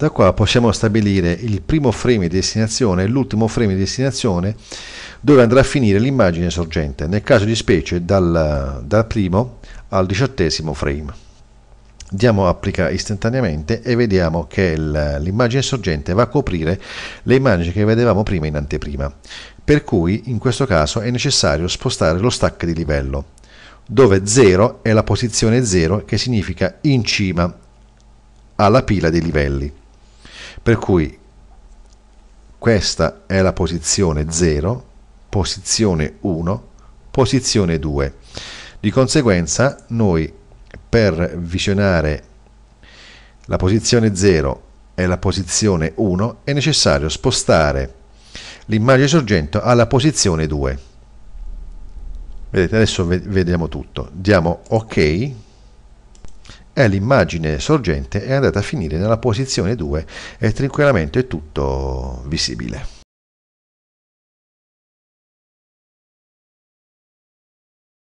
Da qua possiamo stabilire il primo frame di destinazione e l'ultimo frame di destinazione dove andrà a finire l'immagine sorgente, nel caso di specie dal, dal primo al diciottesimo frame. Diamo applica istantaneamente e vediamo che l'immagine sorgente va a coprire le immagini che vedevamo prima in anteprima, per cui in questo caso è necessario spostare lo stack di livello, dove 0 è la posizione 0 che significa in cima alla pila dei livelli. Per cui questa è la posizione 0, posizione 1, posizione 2. Di conseguenza noi per visionare la posizione 0 e la posizione 1 è necessario spostare l'immagine sorgente alla posizione 2. Vedete, adesso vediamo tutto. Diamo ok e l'immagine sorgente è andata a finire nella posizione 2 e tranquillamente è tutto visibile.